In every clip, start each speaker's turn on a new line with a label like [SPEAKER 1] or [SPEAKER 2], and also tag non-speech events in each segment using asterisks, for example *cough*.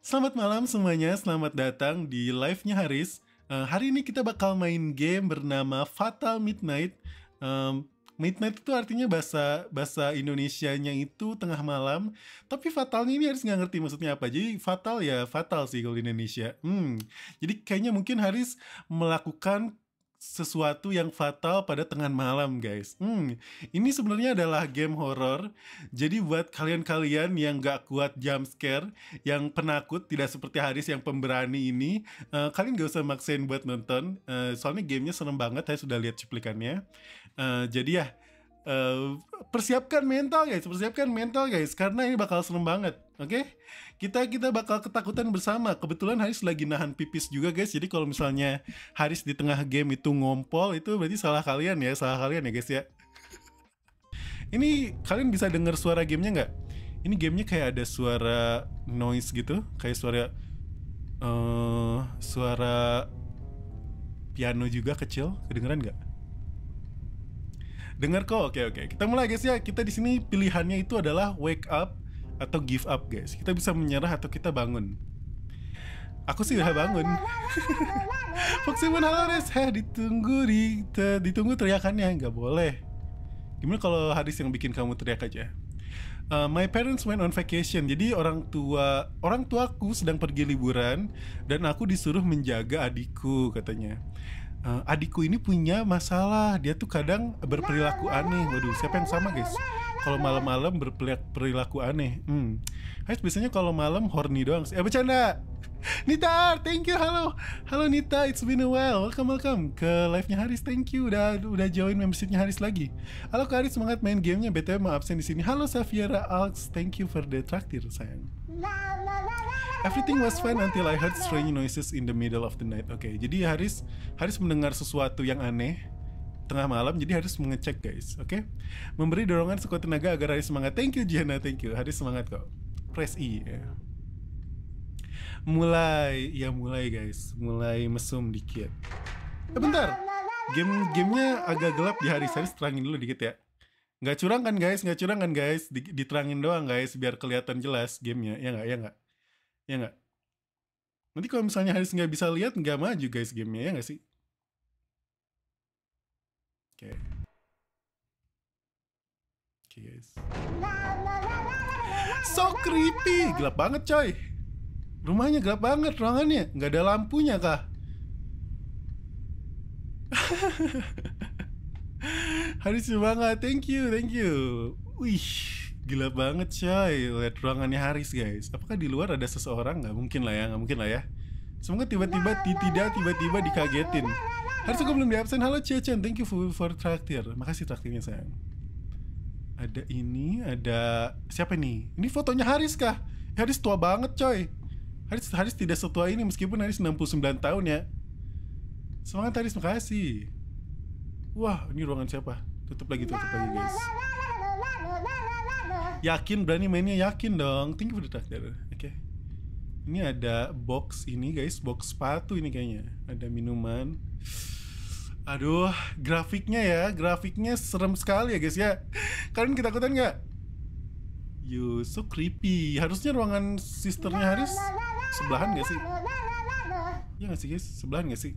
[SPEAKER 1] Selamat malam semuanya, selamat datang di live-nya Haris. Uh, hari ini kita bakal main game bernama Fatal Midnight. Um, midnight itu artinya bahasa bahasa Indonesianya itu tengah malam. Tapi fatalnya ini Haris nggak ngerti maksudnya apa. Jadi fatal ya fatal sih kalau di Indonesia. Hmm. Jadi kayaknya mungkin Haris melakukan sesuatu yang fatal pada tengah malam guys. Hmm, ini sebenarnya adalah game horror. Jadi buat kalian-kalian yang gak kuat jump scare, yang penakut tidak seperti Haris yang pemberani ini, uh, kalian gak usah maksain buat nonton. Uh, soalnya gamenya serem banget, saya sudah lihat cuplikannya. Uh, jadi ya uh, persiapkan mental guys, persiapkan mental guys, karena ini bakal serem banget. Oke? Okay? kita kita bakal ketakutan bersama. Kebetulan Haris lagi nahan pipis juga guys. Jadi kalau misalnya Haris di tengah game itu ngompol itu berarti salah kalian ya, salah kalian ya guys ya. Ini kalian bisa dengar suara gamenya nggak? Ini gamenya kayak ada suara noise gitu, kayak suara uh, suara piano juga kecil, kedengeran nggak? Dengar kok, oke oke. Kita mulai guys ya. Kita di sini pilihannya itu adalah wake up, atau give up guys kita bisa menyerah atau kita bangun aku sih udah bangun *laughs* Foxy Monales heh ditunggu di, te, ditunggu teriakannya nggak boleh gimana kalau hadis yang bikin kamu teriak aja Uh, my parents went on vacation. Jadi orang tua orang tuaku sedang pergi liburan dan aku disuruh menjaga adikku katanya uh, adikku ini punya masalah dia tuh kadang berperilaku aneh waduh siapa yang sama guys kalau malam-malam berperilaku aneh hmm guys biasanya kalau malam horny doang eh bercanda *laughs* Nita, thank you, halo, halo Nita, it's been a while, welcome welcome ke live-nya Haris, thank you, udah udah join membership-nya Haris lagi. Halo Kak Haris, semangat main gamenya, btw mau absen di sini. Halo Safiera Alks, thank you for the traktir sayang. Nah. Everything was fine until I heard strange noises in the middle of the night. Oke, okay, jadi Haris Haris mendengar sesuatu yang aneh tengah malam jadi Haris mengecek guys oke okay? memberi dorongan sekuat tenaga agar Haris semangat thank you Jana thank you Haris semangat kok press I e, ya. mulai ya mulai guys mulai mesum dikit eh, bentar game gamenya agak gelap di Haris. Haris terangin dulu dikit ya nggak curang kan guys nggak curang kan guys diterangin doang guys biar kelihatan jelas gamenya ya nggak ya nggak Ya nggak? Nanti kalau misalnya Haris nggak bisa lihat, nggak maju guys gamenya, ya nggak sih? Oke. Okay.
[SPEAKER 2] Oke okay, guys. So
[SPEAKER 1] creepy! Gelap banget coy! Rumahnya gelap banget, ruangannya. Nggak ada lampunya kah? *laughs* Haris banget, thank you, thank you. Wih. Gila banget coy Lihat ruangannya Haris guys Apakah di luar ada seseorang? nggak? mungkin lah ya nggak mungkin lah ya Semoga tiba-tiba tidak tiba-tiba dikagetin Harusnya aku belum di absen Halo Cia Chan Thank you for, for traktir Makasih traktirnya sayang Ada ini Ada Siapa nih? Ini fotonya Haris kah? Eh, Haris tua banget coy Haris, Haris tidak setua ini Meskipun Haris 69 tahun ya Semangat Haris makasih Wah ini ruangan siapa? Tutup lagi tutup lagi guys Yakin berani mainnya yakin dong. tinggi you for the Oke. Okay. Ini ada box ini guys, box sepatu ini kayaknya. Ada minuman. Aduh, grafiknya ya, grafiknya serem sekali ya guys ya. Kalian ketakutan nggak? You so creepy. Harusnya ruangan sisternya harus sebelahan gak sih? Ya gak sih guys, sebelahan gak sih?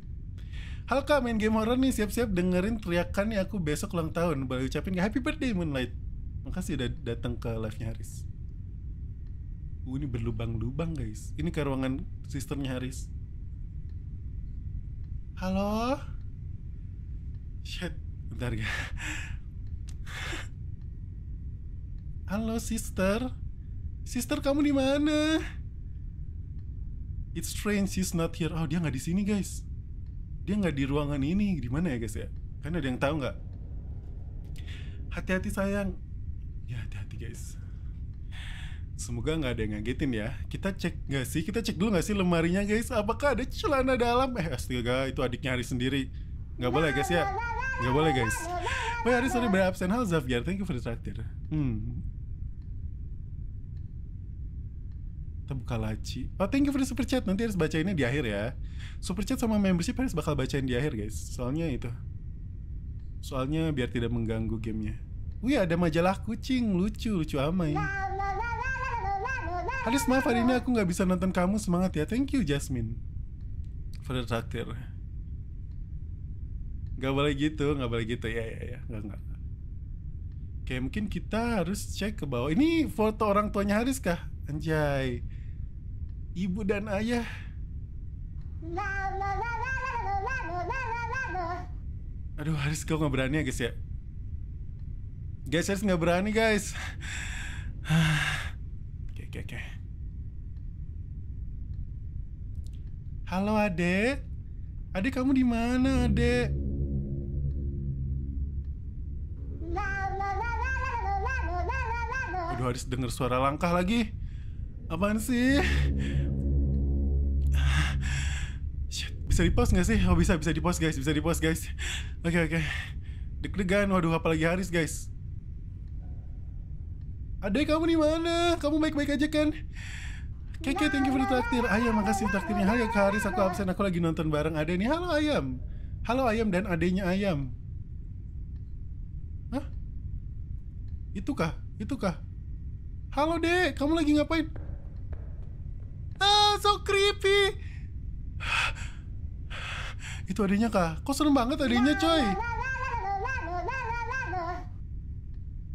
[SPEAKER 1] Halo kak, main game horror nih, siap-siap dengerin teriakan ya aku besok ulang tahun Boleh ucapin gak happy birthday Moonlight? Makasih udah datang ke live-nya Haris. Uh, ini berlubang-lubang guys. Ini ke ruangan sisternya Haris. Halo? Shit, bentar ya. *laughs* Halo sister. Sister kamu di mana? It's strange she's not here. Oh, dia nggak di sini, guys. Dia nggak di ruangan ini. Di mana ya, guys ya? Kan ada yang tahu nggak? Hati-hati sayang. Ya hati-hati guys. Semoga nggak ada yang ngagetin ya. Kita cek nggak sih? Kita cek dulu nggak sih lemarinya guys? Apakah ada celana dalam? Eh astaga itu adiknya Hari sendiri. Nggak boleh guys ya. Nggak boleh guys. Wah oh, ya, Hari sorry by absen hal Zafgar, Thank you for the traktir. Hmm. Kita buka laci. Oh thank you for the super chat. Nanti harus bacainnya di akhir ya. Super chat sama membership harus bakal bacain di akhir guys. Soalnya itu. Soalnya biar tidak mengganggu gamenya. Wih ada majalah kucing lucu lucu amai. Haris maaf hari ini aku nggak bisa nonton kamu semangat ya. Thank you Jasmine for the traktir. Gak boleh gitu, gak boleh gitu ya ya ya, gak gak. Oke mungkin kita harus cek ke bawah. Ini foto orang tuanya Haris kah? Anjay, ibu dan ayah. Aduh Haris kau nggak berani ya guys ya. Guys, saya nggak berani guys. *sighs* Oke, oke, oke. Halo Ade, Ade kamu di mana Ade? Aduh harus dengar suara langkah lagi. Apaan sih? *sighs* bisa di nggak sih? Oh bisa, bisa di guys, bisa di guys Oke, okay, oke okay. Deg-degan, waduh apalagi Haris guys Adek kamu di mana? Kamu baik-baik aja kan? Keke, thank you for the traktir. Ayam, makasih traktirnya. Halo, Kak Haris, aku absen. Aku lagi nonton bareng Ade nih. Halo, Ayam. Halo, Ayam dan adenya Ayam. Hah? Itu kah? Itu kah? Halo, Dek. Kamu lagi ngapain? Ah, so creepy. Itu adenya, kah? Kok serem banget adenya, coy?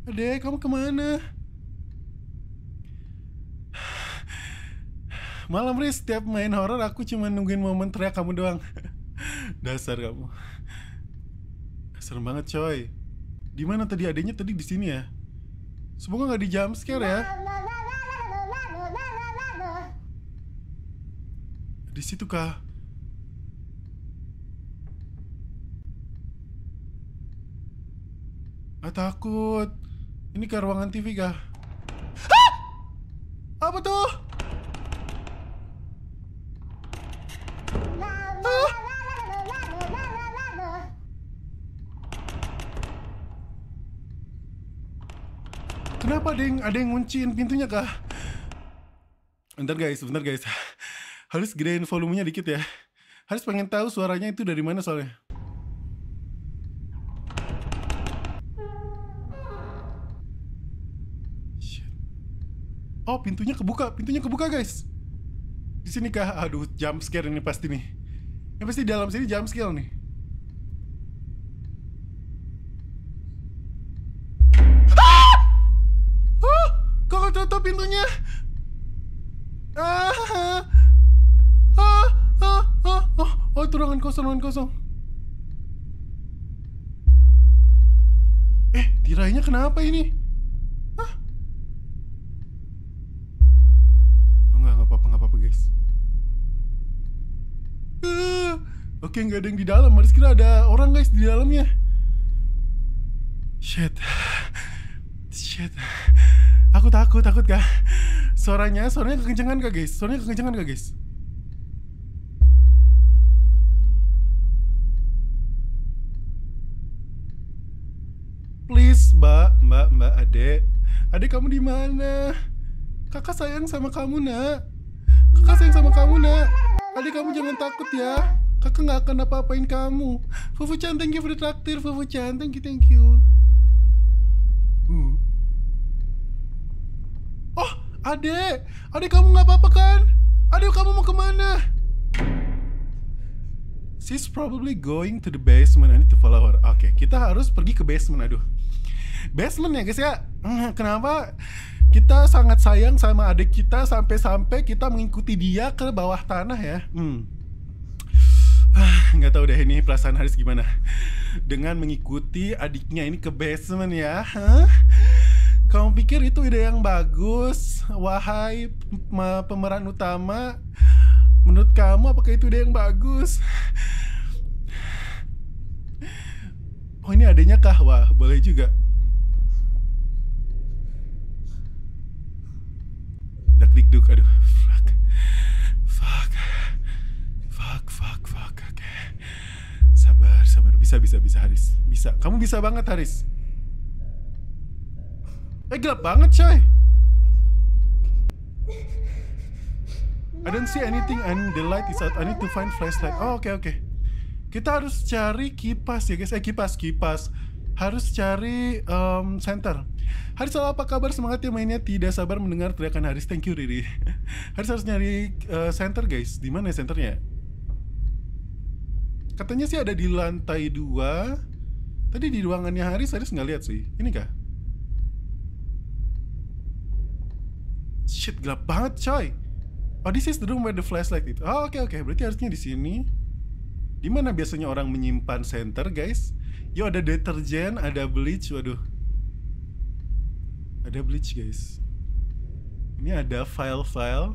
[SPEAKER 1] Adek, kamu kemana? Malam Riz, setiap main horor aku cuma nungguin momen teriak kamu doang. *laughs* Dasar kamu. Serem banget coy. Di mana tadi adanya tadi di sini ya? Semoga nggak di jump scare ya. Di situ kah? Ah takut. Ini ke ruangan TV kah? Apa tuh? ada yang ngunciin pintunya kah? Bentar guys, bentar guys. Harus gedein volumenya dikit ya. Harus pengen tahu suaranya itu dari mana soalnya. Oh, pintunya kebuka, pintunya kebuka guys. Di sini kah? Aduh, jump scare ini pasti nih. Yang pasti dalam sini jump scare nih. lawan kosong eh tirainya kenapa ini Hah? Oh, enggak, enggak apa-apa, enggak apa-apa guys uh, Oke, okay, nggak ada yang di dalam. Harus kira ada orang guys di dalamnya. Shit. Shit. Aku takut, takut Kak. Suaranya, suaranya kekencangan, Kak, guys? Suaranya kekencangan, Kak, guys? mbak, mbak, mbak ade ade kamu di mana? Kakak sayang sama kamu nak. Kakak sayang sama kamu nak. ade kamu jangan takut ya. Kakak nggak akan apa-apain kamu. Fufu Chan, thank you for the traktir. Fufu Chan, thank you, thank you. Uh. Oh, ade ade kamu nggak apa-apa kan? ade kamu mau kemana? She's probably going to the basement. I need to follow her. Oke, okay, kita harus pergi ke basement. Aduh basement ya guys ya hmm, kenapa kita sangat sayang sama adik kita sampai-sampai kita mengikuti dia ke bawah tanah ya hmm ah, nggak tahu deh ini perasaan Haris gimana dengan mengikuti adiknya ini ke basement ya huh? kamu pikir itu ide yang bagus wahai pemeran utama menurut kamu apakah itu ide yang bagus oh ini adanya kah wah boleh juga bisa bisa bisa Haris bisa kamu bisa banget Haris eh gelap banget coy I don't see anything and the light is out I need to find flashlight oh oke okay, oke okay. kita harus cari kipas ya guys eh kipas kipas harus cari um, center Haris salah apa kabar semangat ya mainnya tidak sabar mendengar teriakan Haris thank you Riri *laughs* Haris harus nyari uh, center guys di mana centernya katanya sih ada di lantai dua tadi di ruangannya hari saya nggak lihat sih ini kah shit gelap banget coy oh this is the room where the flashlight itu oh oke okay, oke okay. berarti harusnya di sini di mana biasanya orang menyimpan center guys yo ada deterjen ada bleach waduh ada bleach guys ini ada file-file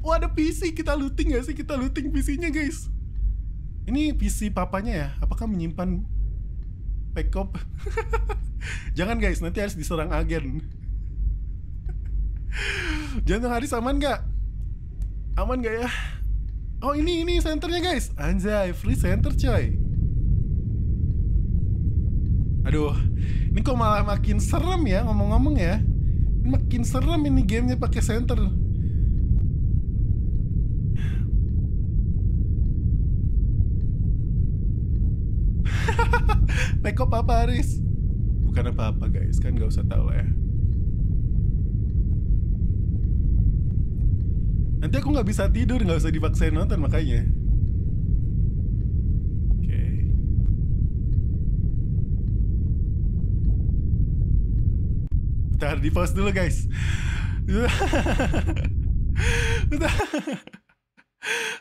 [SPEAKER 1] Wah oh, ada PC kita looting gak sih kita looting PC-nya guys ini PC papanya ya? Apakah menyimpan backup? *laughs* Jangan guys, nanti harus diserang agen. *laughs* Jantung hari aman nggak? Aman nggak ya? Oh ini ini senternya guys, anjay free center coy. Aduh, ini kok malah makin serem ya ngomong-ngomong ya. Makin serem ini gamenya pakai center. Teko Papa Aris, Bukan apa-apa guys, kan gak usah tahu ya. Nanti aku gak bisa tidur, gak usah dipaksain nonton makanya. Oke. Bentar, di pause dulu guys. *laughs* Bentar.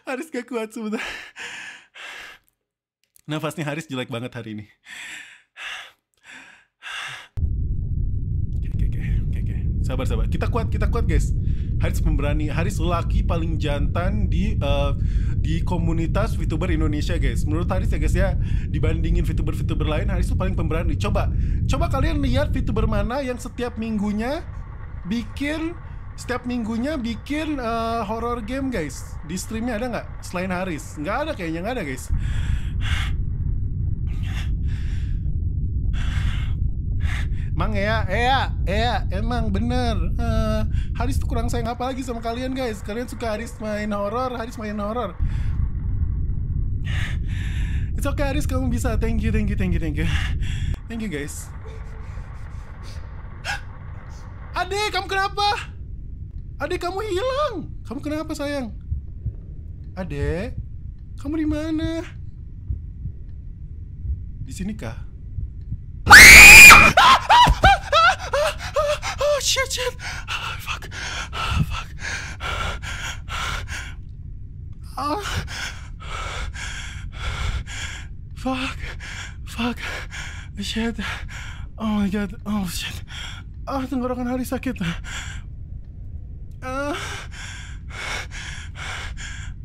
[SPEAKER 1] Harus gak kuat sebentar. Nafasnya Haris jelek banget hari ini. Oke, oke, Sabar, sabar. Kita kuat, kita kuat, guys. Haris pemberani. Haris laki paling jantan di uh, di komunitas VTuber Indonesia, guys. Menurut Haris ya, guys ya, dibandingin VTuber-VTuber lain, Haris tuh paling pemberani. Coba, coba kalian lihat VTuber mana yang setiap minggunya bikin setiap minggunya bikin uh, horror game, guys. Di streamnya ada nggak? Selain Haris, nggak ada kayaknya nggak ada, guys. ya ya ya emang bener uh, Haris tuh kurang sayang apa lagi sama kalian guys kalian suka Haris main horor Haris main horor *laughs* It's okay Haris kamu bisa thank you thank you thank you thank you thank you guys *gasps* Ade kamu kenapa Ade kamu hilang kamu kenapa sayang Ade kamu di mana di sini kah Oh
[SPEAKER 2] shit, shit. Oh, fuck. Oh, fuck. Oh. Fuck.
[SPEAKER 1] Fuck. Shit. Oh my god. Oh shit. Ah, oh, tenggorokan hari sakit. Uh.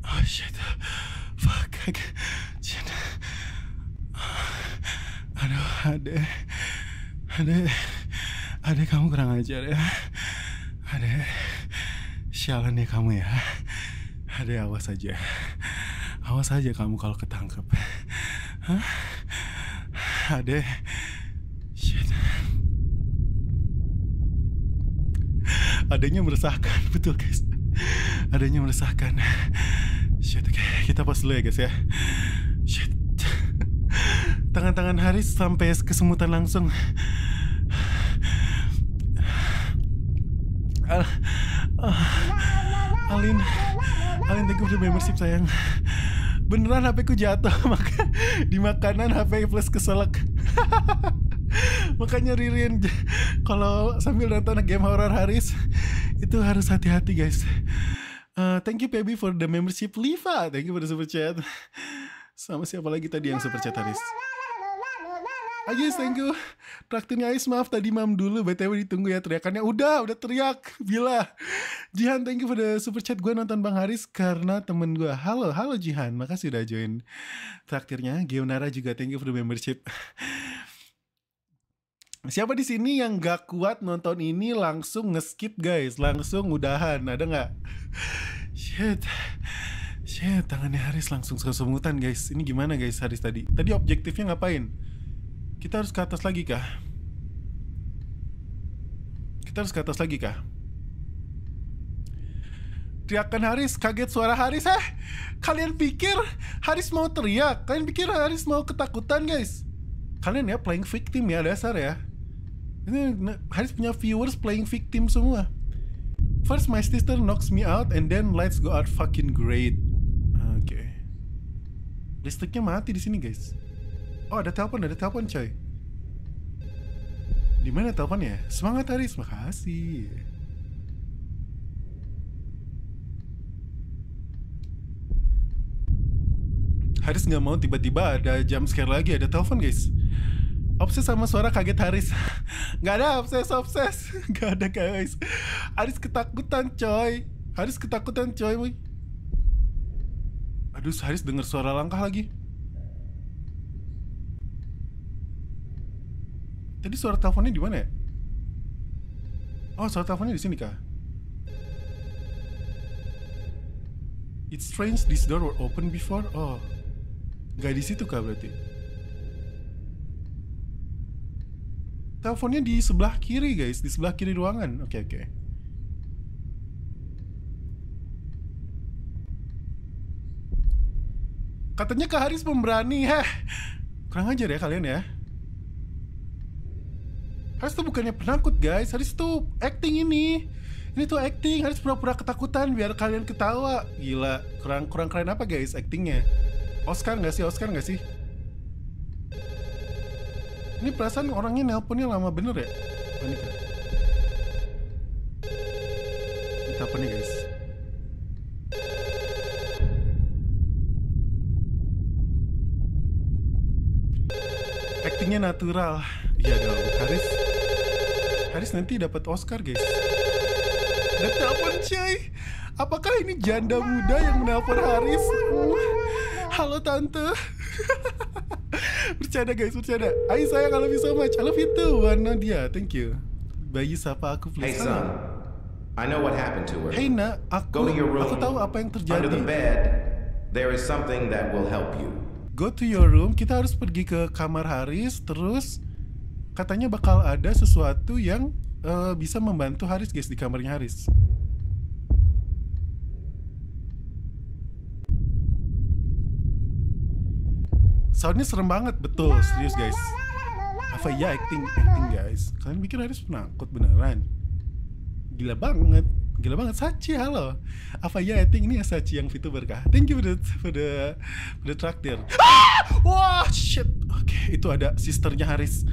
[SPEAKER 1] Oh shit. Fuck. Shit. Aduh, ada. Ade, ade kamu kurang ajar ya. Ade, sialan ya kamu ya. Ade awas aja. Awas aja kamu kalau ketangkep. Hah? Ade. Shit. Adanya meresahkan, *laughs* betul guys. Adanya meresahkan. Shit, okay. kita pas dulu ya guys ya. Shit. Tangan-tangan Haris sampai kesemutan langsung.
[SPEAKER 2] Al uh, Alin Alin thank
[SPEAKER 1] you for membership sayang beneran HP ku jatuh *laughs* maka di makanan HP plus keselak *laughs* makanya Ririn kalau sambil nonton game horror Haris itu harus hati-hati guys uh, thank you baby for the membership Liva thank you for the super chat sama siapa lagi tadi yang super chat Haris Aji, thank you. Traktirnya Ais, maaf tadi mam dulu. BTW ditunggu ya teriakannya. Udah, udah teriak. Bila. Jihan, thank you for the super chat. Gue nonton Bang Haris karena temen gue. Halo, halo Jihan. Makasih udah join traktirnya. Geonara juga, thank you for the membership. Siapa di sini yang gak kuat nonton ini langsung ngeskip guys, langsung udahan, ada nggak? Shit, shit, tangannya Haris langsung kesemutan guys. Ini gimana guys Haris tadi? Tadi objektifnya ngapain? Kita harus ke atas lagi kah? Kita harus ke atas lagi kah? Teriakan Haris, kaget suara Haris eh. Kalian pikir Haris mau teriak? Kalian pikir Haris mau ketakutan guys? Kalian ya playing victim ya dasar ya. Ini Haris punya viewers playing victim semua. First my sister knocks me out and then lights go out fucking great. Ah, oke. Okay. Listriknya mati di sini guys. Oh ada telepon, ada telepon coy. Di mana teleponnya? Semangat Aris, makasih. Haris nggak mau tiba-tiba ada jam scare lagi, ada telepon guys. Obses sama suara kaget Haris. *laughs* Nggak ada obses, obses. *laughs* Nggak ada guys. Haris ketakutan coy. Haris ketakutan coy. Boy. Aduh, Haris dengar suara langkah lagi. Tadi suara teleponnya di mana ya? Oh, suara teleponnya di sini kah? It's strange this door were open before. Oh. Gak di situ kah berarti? Teleponnya di sebelah kiri, guys. Di sebelah kiri ruangan. Oke, okay, oke. Okay. Katanya Kak Haris pemberani, heh. Kurang ajar ya kalian ya. Haris tuh bukannya penakut guys Haris tuh acting ini ini tuh acting Haris pura-pura ketakutan biar kalian ketawa gila kurang kurang keren apa guys actingnya Oscar nggak sih Oscar nggak sih ini perasaan orangnya nelponnya lama bener ya panik kita apa nih guys actingnya natural iya dong Haris Haris nanti dapat Oscar, guys. Dan telepon cuy. Apakah ini janda muda yang menelpon Haris? Uh, halo tante. *laughs* bercanda guys, bercanda. Ayo sayang, kalau bisa, so much. I love you too, dia. Thank you. Bayi siapa aku please. Hey son, I know what happened to her. Hey nak, aku, Go to your room. aku tahu apa yang terjadi. Under the bed, there is something that will help you. Go to your room. Kita harus pergi ke kamar Haris, terus katanya bakal ada sesuatu yang uh, bisa membantu Haris guys di kamarnya Haris. Soundnya serem banget, betul, serius guys. Apa ya acting, acting guys? Kalian pikir Haris penakut beneran? Gila banget, gila banget Sachi halo. Apa ya acting ini ya Sachi yang VTuber kah? Thank you for the for the, for the traktir. Ah! Wah, shit. Oke, okay, itu ada sisternya Haris.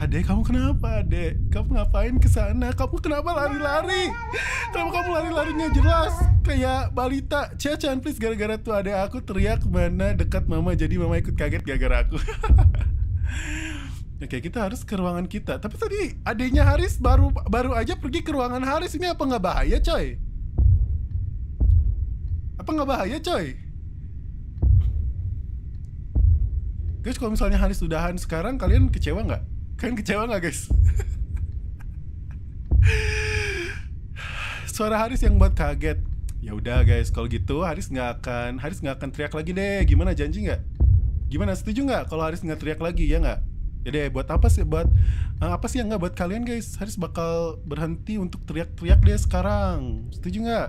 [SPEAKER 1] Ade, kamu kenapa, Ade? Kamu ngapain ke sana? Kamu kenapa lari-lari? Kenapa kamu lari-larinya jelas? Kayak balita. Cia, Cian, please gara-gara tuh Ade aku teriak mana dekat mama jadi mama ikut kaget gara-gara aku. *laughs* Oke, kita harus ke ruangan kita. Tapi tadi adenya Haris baru baru aja pergi ke ruangan Haris. Ini apa nggak bahaya, coy? Apa nggak bahaya, coy? Guys, kalau misalnya Haris sudahan sekarang, kalian kecewa nggak? kan kecewa nggak guys? Suara Haris yang buat kaget. Ya udah guys, kalau gitu Haris nggak akan Haris nggak akan teriak lagi deh. Gimana janji nggak? Gimana setuju nggak kalau Haris nggak teriak lagi ya nggak? Jadi ya buat apa sih buat eh, apa sih yang nggak buat kalian guys? Haris bakal berhenti untuk teriak-teriak deh sekarang. Setuju nggak?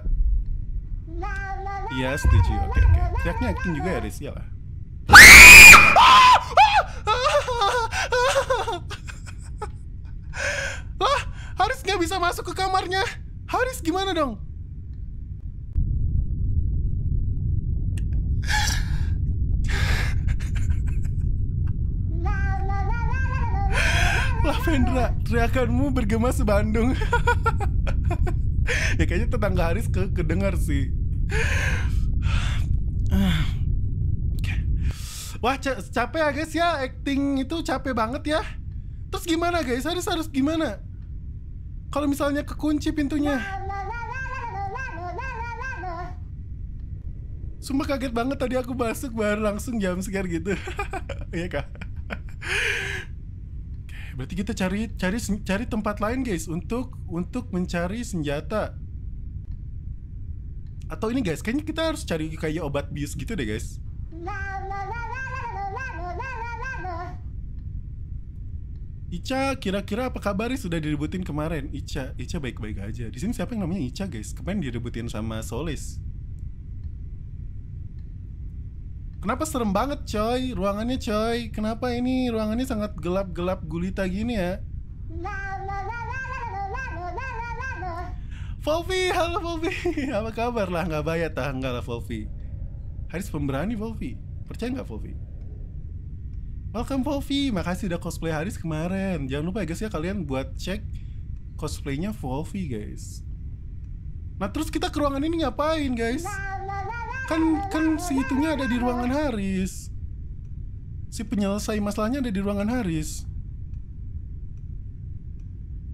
[SPEAKER 1] Iya setuju. Oke okay, oke. Okay. Teriaknya acting juga ya Haris ya lah
[SPEAKER 2] lah *laughs* Haris nggak
[SPEAKER 1] bisa masuk ke kamarnya. Haris gimana dong? *laughs* Lavendra, teriakanmu bergema sebandung. *laughs* ya kayaknya tetangga Haris ke kedengar sih. Wah capek ya guys ya acting itu capek banget ya. Terus gimana guys? Harus harus gimana? Kalau misalnya kekunci pintunya. Sumpah kaget banget tadi aku masuk baru langsung jam segar gitu. *laughs* Iya kak. Berarti kita cari cari cari tempat lain guys untuk untuk mencari senjata. Atau ini guys, kayaknya kita harus cari kayak obat bius gitu deh guys. Ica kira-kira apa kabar sudah direbutin kemarin? Ica, Ica baik-baik aja. Di sini siapa yang namanya Ica, guys? Kemarin direbutin sama Solis. Kenapa serem banget, coy? Ruangannya, coy. Kenapa ini ruangannya sangat gelap-gelap gulita gini ya? Volvi, halo Volvi. *laughs* apa kabar lah? Nggak bayar tah, nggak lah Volvi. Haris pemberani Volvi. Percaya nggak Volvi? Welcome Volvi, makasih udah cosplay Haris kemarin. Jangan lupa ya guys ya kalian buat cek cosplaynya Volvi guys. Nah terus kita ke ruangan ini ngapain guys? Kan kan si itunya ada di ruangan Haris. Si penyelesai masalahnya ada di ruangan Haris.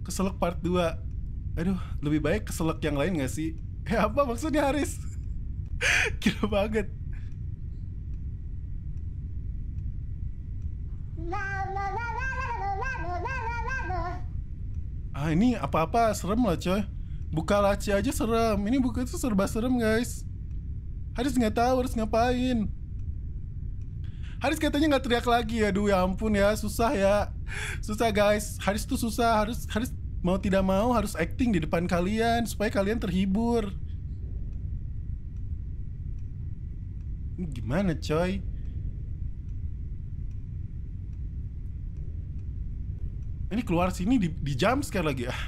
[SPEAKER 1] Keselak part 2 Aduh, lebih baik keselak yang lain gak sih? *laughs* Eh apa maksudnya Haris? *laughs* Kira banget ah ini apa-apa serem lah coy buka laci aja serem ini buka itu serba serem guys Haris nggak tahu harus ngapain Haris katanya nggak teriak lagi ya duh ya ampun ya susah ya susah guys Haris tuh susah harus Haris mau tidak mau harus acting di depan kalian supaya kalian terhibur gimana coy ini keluar sini di, di jam sekali lagi ah *laughs*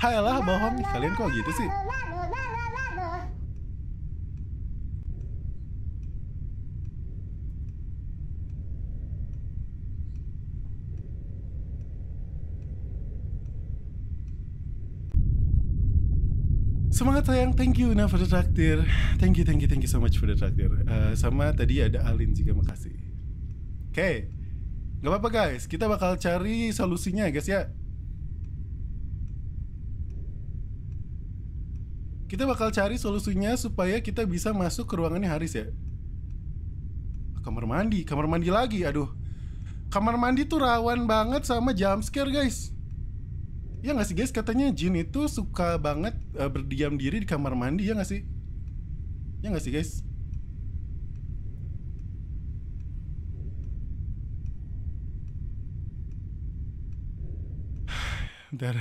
[SPEAKER 1] Hayalah bohong, kalian kok gitu sih? Semangat sayang, thank you Una for the traktir Thank you, thank you, thank you so much for the traktir uh, Sama tadi ada Alin juga, makasih Oke okay. Gak apa-apa guys, kita bakal cari solusinya guys ya Kita bakal cari solusinya supaya kita bisa masuk ke ruangannya Haris ya Kamar mandi, kamar mandi lagi, aduh Kamar mandi tuh rawan banget sama jumpscare guys ya nggak sih guys katanya jin itu suka banget uh, berdiam diri di kamar mandi ya nggak sih ya nggak sih guys *sighs* Bentar.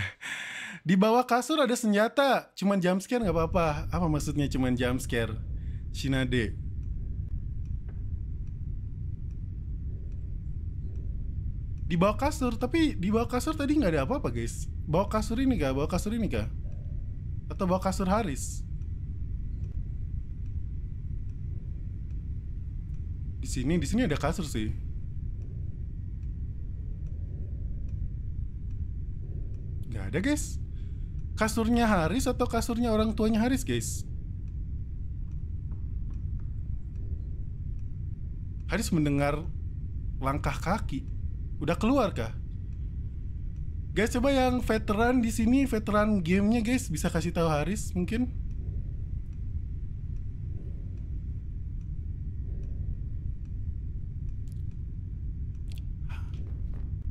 [SPEAKER 1] Di bawah kasur ada senjata, cuman jump scare nggak apa-apa. Apa maksudnya cuman jump scare? Shinade. di bawah kasur tapi di bawah kasur tadi nggak ada apa-apa guys Bawa kasur ini kah? bawa kasur ini kah? atau bawa kasur Haris di sini di sini ada kasur sih nggak ada guys kasurnya Haris atau kasurnya orang tuanya Haris guys Haris mendengar langkah kaki Udah keluar kah? Guys, coba yang veteran di sini, veteran gamenya guys, bisa kasih tahu Haris mungkin.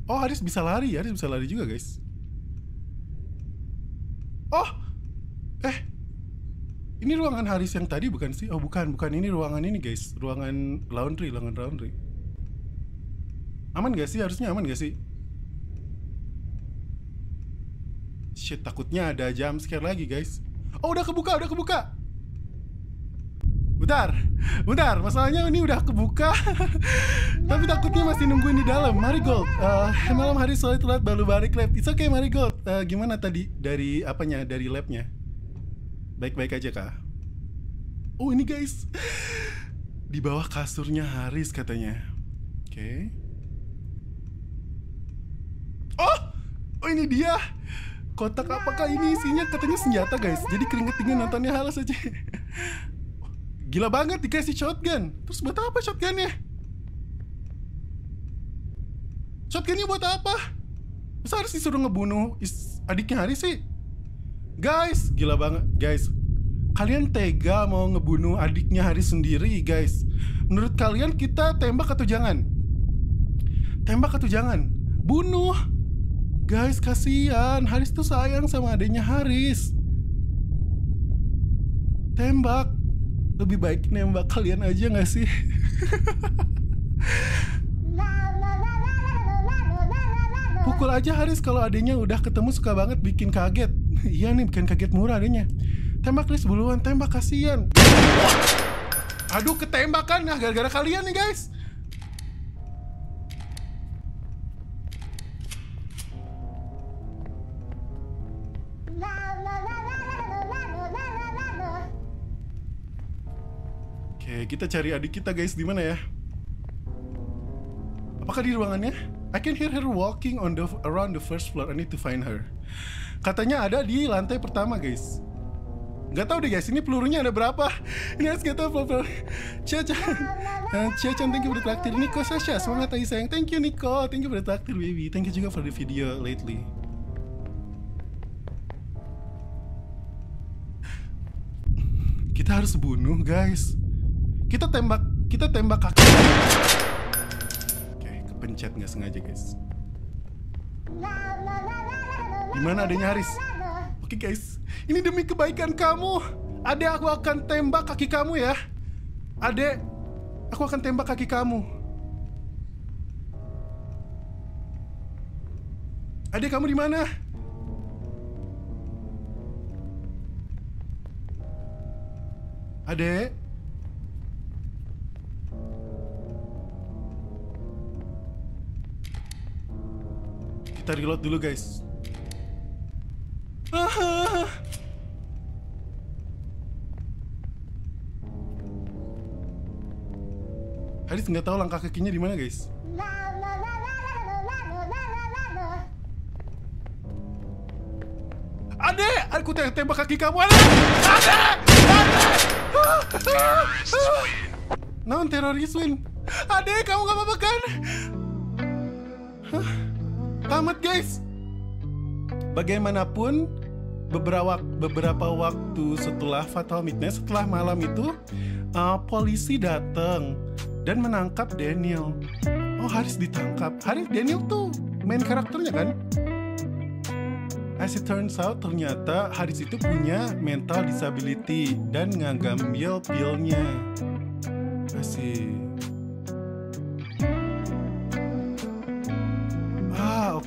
[SPEAKER 1] Oh, Haris bisa lari, Haris bisa lari juga guys. Oh, eh, ini ruangan Haris yang tadi bukan sih? Oh bukan, bukan ini ruangan ini guys, ruangan laundry, ruangan laundry aman gak sih harusnya aman gak sih shit takutnya ada jam scare lagi guys oh udah kebuka udah kebuka bentar bentar masalahnya ini udah kebuka *laughs* tapi takutnya masih nungguin di dalam Marigold uh, eh, malam hari soalnya telat baru balik lab it's okay Marigold uh, eh, gimana tadi dari apanya dari labnya baik-baik aja kak oh ini guys di bawah kasurnya Haris katanya oke okay. Oh, oh ini dia. Kotak apakah ini isinya katanya senjata guys. Jadi keringet dingin nontonnya halus aja. Gila banget dikasih shotgun. Terus buat apa shotgunnya? Shotgunnya buat apa? Masa harus disuruh ngebunuh adiknya Hari sih? Guys, gila banget. Guys, kalian tega mau ngebunuh adiknya Hari sendiri, guys. Menurut kalian kita tembak atau jangan? Tembak atau jangan? Bunuh! Guys, kasihan. Haris tuh sayang sama adiknya Haris. Tembak. Lebih baik nembak kalian aja gak sih?
[SPEAKER 2] *laughs* Pukul aja Haris kalau
[SPEAKER 1] adiknya udah ketemu suka banget bikin kaget. iya nih, bikin kaget murah adiknya. Tembak Haris buluan. Tembak, kasihan. Aduh, ketembakan. Nah, gara-gara kalian nih guys. Kita cari adik kita guys, di mana ya? Apakah di ruangannya? I can hear her walking on the around the first floor. I need to find her. Katanya ada di lantai pertama guys. Gak tau deh guys, ini pelurunya ada berapa? Ini harus kita tau pelur. Cia Chan, Cia eh, Chan, thank you for the traktir. Niko Sasha, semangat lagi sayang. Thank you Niko, thank you for the traktir baby. Thank you juga for the video lately. Kita harus bunuh guys. Kita tembak, kita tembak kaki. Oke, kepencet nggak sengaja guys. Gimana adanya Haris Oke guys, ini demi kebaikan kamu. Ade aku akan tembak kaki kamu ya. Ade, aku akan tembak kaki kamu. Ade kamu di mana? adek Kita reload dulu guys. *laughs* Haris Hadis nggak tahu langkah kakinya di mana guys.
[SPEAKER 2] Ade, aku te
[SPEAKER 1] tembak kaki kamu Ade. Ade, Ade. *laughs* Non teroris win. Ade, kamu gak apa-apa kan? Hah? tamat guys. Bagaimanapun beberapa beberapa waktu setelah fatal midnight setelah malam itu uh, polisi datang dan menangkap Daniel. Oh Haris ditangkap. Haris Daniel tuh main karakternya kan? As it turns out, ternyata Haris itu punya mental disability dan ngambil pilnya. Masih.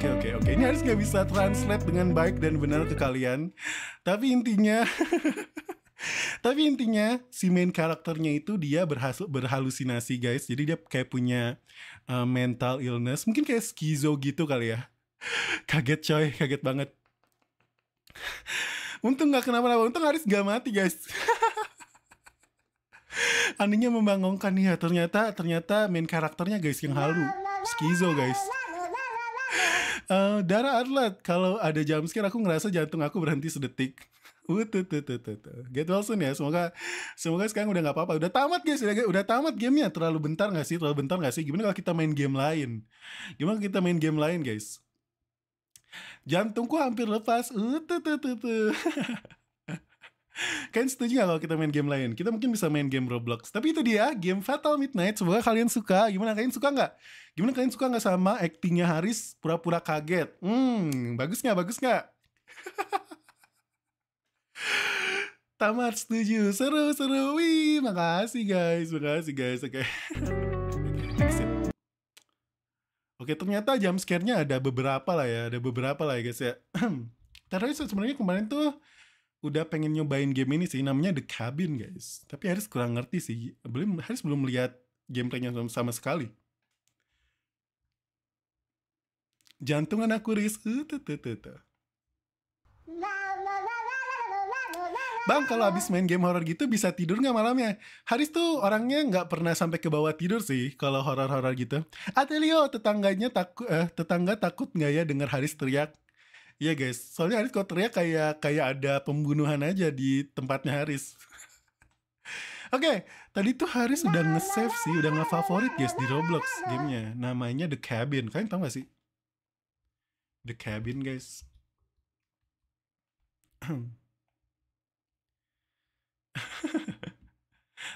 [SPEAKER 1] Oke oke oke. Ini harus nggak bisa translate dengan baik dan benar ke kalian. Tapi intinya *laughs* Tapi intinya si main karakternya itu dia berhasil berhalusinasi guys. Jadi dia kayak punya uh, mental illness, mungkin kayak skizo gitu kali ya. *laughs* kaget coy, kaget banget. *laughs* Untung nggak kenapa-napa, untung Haris nggak mati guys. Aninya membangunkan ya ternyata ternyata main karakternya guys yang halu, skizo guys uh, Dara kalau ada jam sekian aku ngerasa jantung aku berhenti sedetik. tuh, tuh, Get well soon ya. Semoga semoga sekarang udah nggak apa-apa. Udah tamat guys, udah, udah tamat gamenya. Terlalu bentar nggak sih? Terlalu bentar nggak sih? Gimana kalau kita main game lain? Gimana kalau kita main game lain guys? Jantungku hampir lepas. tuh tuh, tuh, tuh. Kalian setuju gak kalau kita main game lain? Kita mungkin bisa main game Roblox. Tapi itu dia, game Fatal Midnight. Semoga kalian suka. Gimana kalian suka gak? Gimana kalian suka gak sama actingnya Haris pura-pura kaget? Hmm, bagus gak? Bagus gak? *laughs* Tamat setuju. Seru, seru. Wih, makasih guys. Makasih guys. Oke. Okay. *laughs* Oke, ternyata jam scare ada beberapa lah ya. Ada beberapa lah ya guys ya. *clears throat* Terus sebenarnya kemarin tuh udah pengen nyobain game ini sih namanya The Cabin guys tapi Haris kurang ngerti sih belum Haris belum lihat gameplaynya sama, sama sekali jantungan aku Riz Bang, kalau habis main game horor gitu bisa tidur nggak malamnya? Haris tuh orangnya nggak pernah sampai ke bawah tidur sih kalau horor-horor gitu. Atelio, tetangganya takut eh, tetangga takut nggak ya dengar Haris teriak? Iya guys, soalnya Haris kok teriak kayak kayak ada pembunuhan aja di tempatnya Haris. *laughs* Oke, okay, tadi tuh Haris sudah nge-save sih, udah nge-favorit guys di Roblox gamenya. Namanya The Cabin, kalian tau gak sih? The Cabin guys. *clears throat*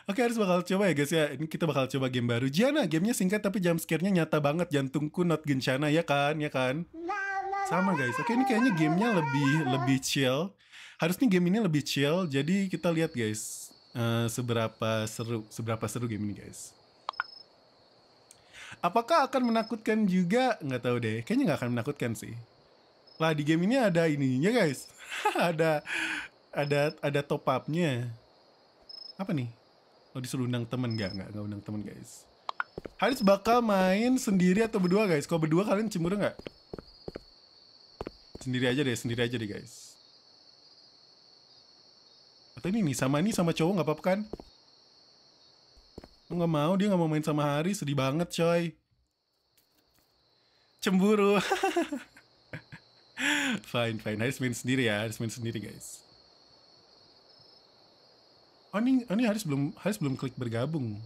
[SPEAKER 1] Oke harus bakal coba ya guys ya Ini kita bakal coba game baru Jiana gamenya singkat tapi jam skirnya nyata banget Jantungku not gencana ya kan Ya kan sama guys. Oke, ini kayaknya gamenya lebih lebih chill. Harusnya game ini lebih chill. Jadi kita lihat guys uh, seberapa seru seberapa seru game ini guys. Apakah akan menakutkan juga? Nggak tahu deh. Kayaknya nggak akan menakutkan sih. Lah di game ini ada ininya guys. *laughs* ada ada ada top upnya. Apa nih? Oh disuruh undang temen nggak? Nggak nggak undang temen guys. Haris bakal main sendiri atau berdua guys? Kalau berdua kalian cemburu nggak? Sendiri aja deh, sendiri aja deh guys. Atau ini nih, sama ini sama cowok nggak apa-apa kan? Lu nggak mau, dia nggak mau main sama Hari, sedih banget coy. Cemburu. *laughs* fine, fine. harus main sendiri ya, harus main sendiri guys. Oh ini, oh, ini harus belum, harus belum klik bergabung.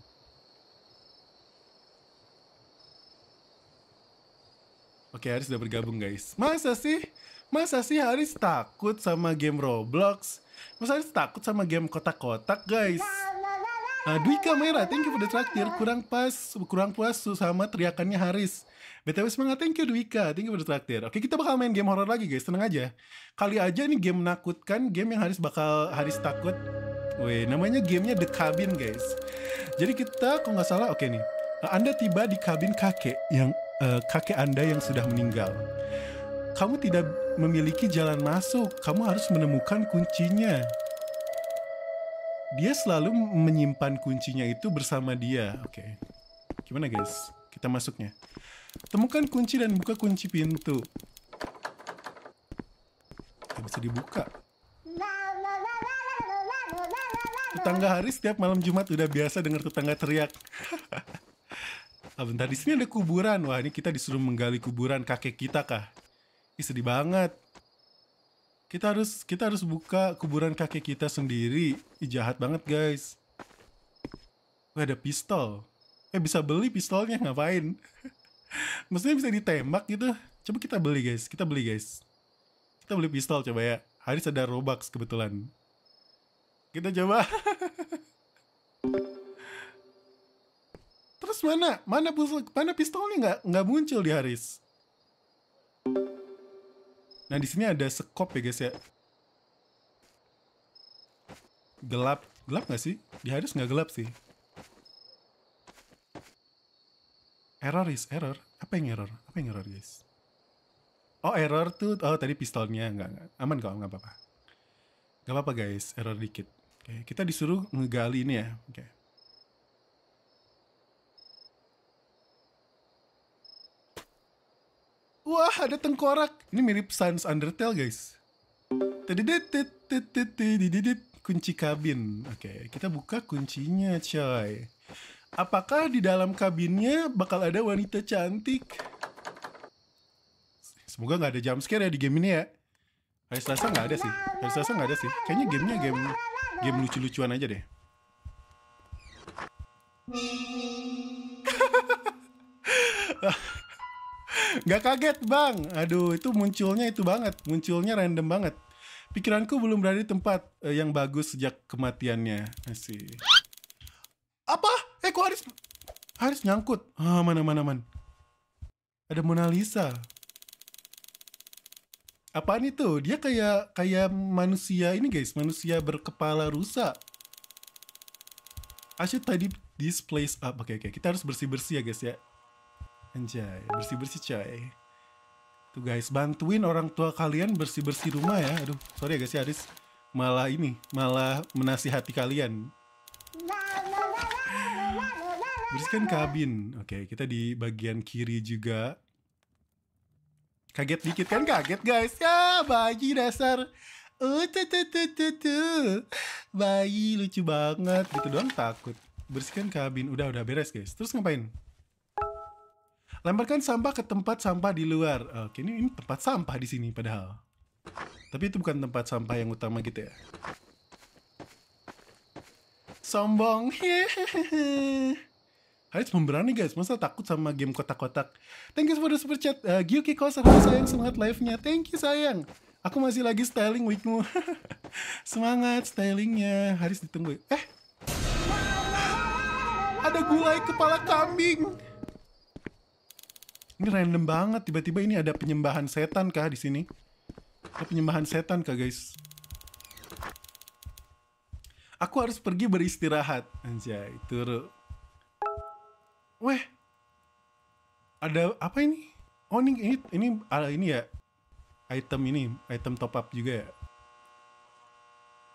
[SPEAKER 1] Oke, Haris sudah bergabung guys. Masa sih? Masa sih Haris takut sama game Roblox? Masa Haris takut sama game kotak-kotak guys? Aduh, Dwi kamera, thank you for the traktir. Kurang pas, kurang puas sama teriakannya Haris. BTW semangat, thank you Dwika, thank you for the traktir. Oke, kita bakal main game horror lagi guys, tenang aja. Kali aja ini game menakutkan, game yang Haris bakal Haris takut. Weh, namanya gamenya The Cabin guys. Jadi kita, kalau nggak salah, oke nih. Anda tiba di kabin kakek yang uh, kakek Anda yang sudah meninggal. Kamu tidak memiliki jalan masuk, kamu harus menemukan kuncinya. Dia selalu menyimpan kuncinya itu bersama dia. Oke, okay. gimana guys? Kita masuknya. Temukan kunci dan buka kunci pintu. Gak bisa dibuka. Tetangga Haris setiap malam Jumat udah biasa dengar tetangga teriak. *laughs* ah, bentar di sini ada kuburan wah ini kita disuruh menggali kuburan kakek kita kah Ih, sedih banget kita harus kita harus buka kuburan kakek kita sendiri Ih, jahat banget guys Wah, ada pistol eh bisa beli pistolnya ngapain *laughs* maksudnya bisa ditembak gitu coba kita beli guys kita beli guys kita beli pistol coba ya Haris ada Robux kebetulan kita coba *laughs* terus mana mana mana pistolnya nggak nggak muncul di Haris nah di sini ada sekop ya guys ya gelap gelap nggak sih di Haris nggak gelap sih error is error apa yang error apa yang error guys oh error tuh oh tadi pistolnya nggak nggak aman kok nggak apa-apa nggak apa-apa guys error dikit Oke, kita disuruh ngegali ini ya oke okay. Wah, ada tengkorak. Ini mirip Sans Undertale, guys. Kunci kabin. Oke, kita buka kuncinya, coy. Apakah di dalam kabinnya bakal ada wanita cantik? Semoga nggak ada jumpscare ya di game ini ya. Hari Selasa nggak ada sih. Hari Selasa nggak ada sih. Kayaknya gamenya game game lucu-lucuan aja deh. *laughs* nggak kaget bang, aduh itu munculnya itu banget, munculnya random banget. Pikiranku belum berada di tempat uh, yang bagus sejak kematiannya. Masih. Apa? Eh kok Haris Haris nyangkut? Ah mana mana man. Ada Mona Lisa. Apaan itu? Dia kayak kayak manusia ini guys, manusia berkepala rusa. Asyik tadi place up. Oke okay, oke, okay. kita harus bersih-bersih ya guys ya. Anjay, bersih-bersih coy. Tuh guys, bantuin orang tua kalian bersih-bersih rumah ya. Aduh, sorry ya guys ya Aris. Malah ini, malah menasihati kalian. Bersihkan kabin. Oke, okay, kita di bagian kiri juga. Kaget dikit kan kaget guys. Ya, bayi dasar. Oh, uh, tu tu tu tu, Bayi lucu banget. Gitu doang takut. Bersihkan kabin. Udah, udah beres guys. Terus ngapain? Lemparkan sampah ke tempat sampah di luar. Oke, ini, ini tempat sampah di sini padahal. Tapi itu bukan tempat sampah yang utama gitu ya. Sombong. *laughs* Harus memberani guys, masa takut sama game kotak-kotak. Thank you for the super chat. Uh, eh, Gyuki Koser, sayang semangat live-nya. Thank you sayang. Aku masih lagi styling wigmu. *laughs* semangat stylingnya. Haris ditunggu. Eh. Ada gulai kepala kambing. Ini random banget tiba-tiba ini ada penyembahan setan kah di sini? Ada penyembahan setan kah guys? Aku harus pergi beristirahat. Anjay, turu. Weh. Ada apa ini? Oh ini ini ini ah, ini ya item ini, item top up juga ya.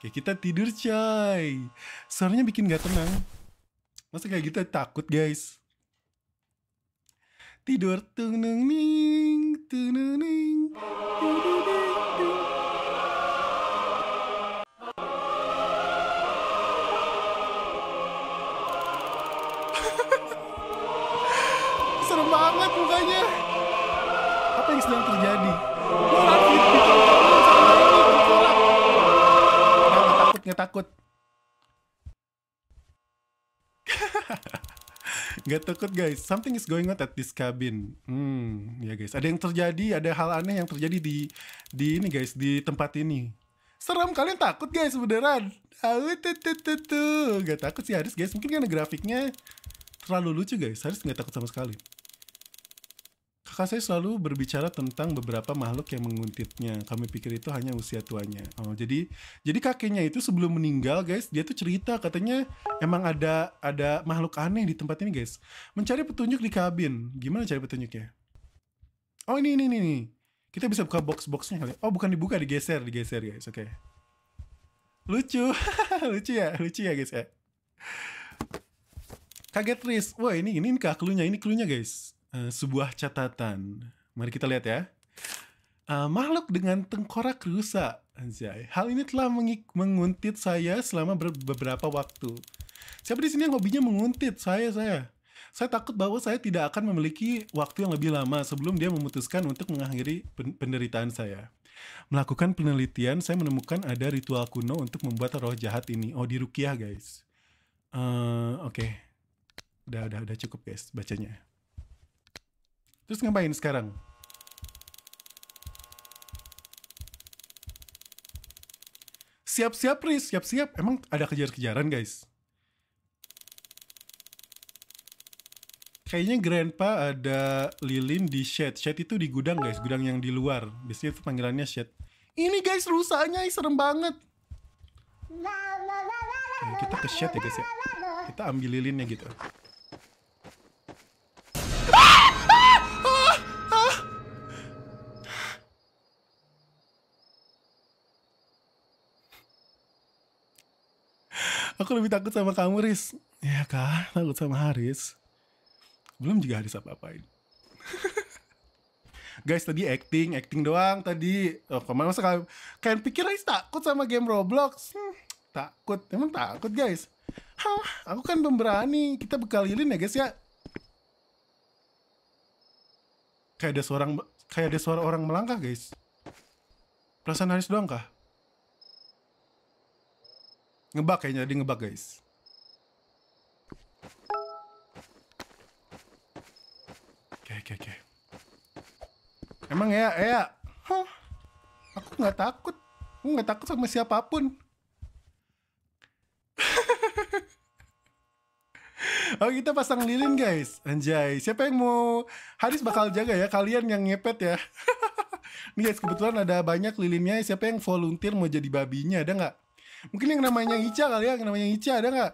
[SPEAKER 1] Oke, kita tidur coy. Suaranya bikin gak tenang. Masa kayak gitu takut guys tidur tung nung ning tung ning *laughs* serem banget mukanya apa yang sedang terjadi gue gitu. gitu, takut nggak takut Gak takut guys, something is going on at this cabin. Hmm, ya guys, ada yang terjadi, ada hal aneh yang terjadi di di ini guys, di tempat ini. Serem kalian takut guys beneran. Gak takut sih harus guys, mungkin karena grafiknya terlalu lucu guys. harus nggak takut sama sekali. Kakak saya selalu berbicara tentang beberapa makhluk yang menguntitnya. Kami pikir itu hanya usia tuanya. Oh, jadi jadi kakeknya itu sebelum meninggal, guys, dia tuh cerita katanya emang ada ada makhluk aneh di tempat ini, guys. Mencari petunjuk di kabin. Gimana cari petunjuknya? Oh, ini ini ini. ini. Kita bisa buka box-boxnya kali. Ya? Oh, bukan dibuka, digeser, digeser, guys. Oke. Okay. Lucu. *laughs* lucu ya, lucu ya, guys ya. Kaget Riz. Wah, ini ini, ini kah klunya. Ini klunya, guys Eh, sebuah catatan. Mari kita lihat ya. Uh, makhluk dengan tengkorak rusak, anjay. Hal ini telah menguntit saya selama beberapa waktu. Siapa di sini yang hobinya menguntit? Saya, saya. Saya takut bahwa saya tidak akan memiliki waktu yang lebih lama sebelum dia memutuskan untuk mengakhiri pen penderitaan saya. Melakukan penelitian, saya menemukan ada ritual kuno untuk membuat roh jahat ini. Oh, di Rukiah, guys. Uh, Oke. Okay. Udah, udah, udah cukup, guys, bacanya. Terus ngapain sekarang? Siap-siap, Riz. Siap-siap. Emang ada kejar-kejaran, guys? Kayaknya Grandpa ada lilin di shed. Shed itu di gudang, guys. Gudang yang di luar. Biasanya itu panggilannya shed. Ini, guys, rusanya. Serem banget. Nah, kita ke shed ya, guys. Ya. Kita ambil lilinnya gitu. Ah! aku lebih takut sama kamu Riz ya kak takut sama Haris belum juga Haris apa-apain *laughs* guys tadi acting acting doang tadi oh, kemarin masa kalian, kalian pikir Riz takut sama game Roblox hmm, takut emang takut guys Hah, aku kan pemberani kita bekal lilin ya guys ya kayak ada suara kayak ada suara orang melangkah guys perasaan Haris doang kah Ngebug kayaknya, dia ngebug guys.
[SPEAKER 2] Oke, okay, oke, okay, oke. Okay.
[SPEAKER 1] Emang ya, ya. Hah, aku nggak takut. Aku nggak takut sama siapapun. *laughs* Oh kita pasang lilin guys Anjay Siapa yang mau Haris bakal jaga ya Kalian yang ngepet ya *laughs* Nih guys kebetulan ada banyak lilinnya Siapa yang volunteer mau jadi babinya Ada nggak? Mungkin yang namanya Ica kali ya, yang namanya Ica ada nggak?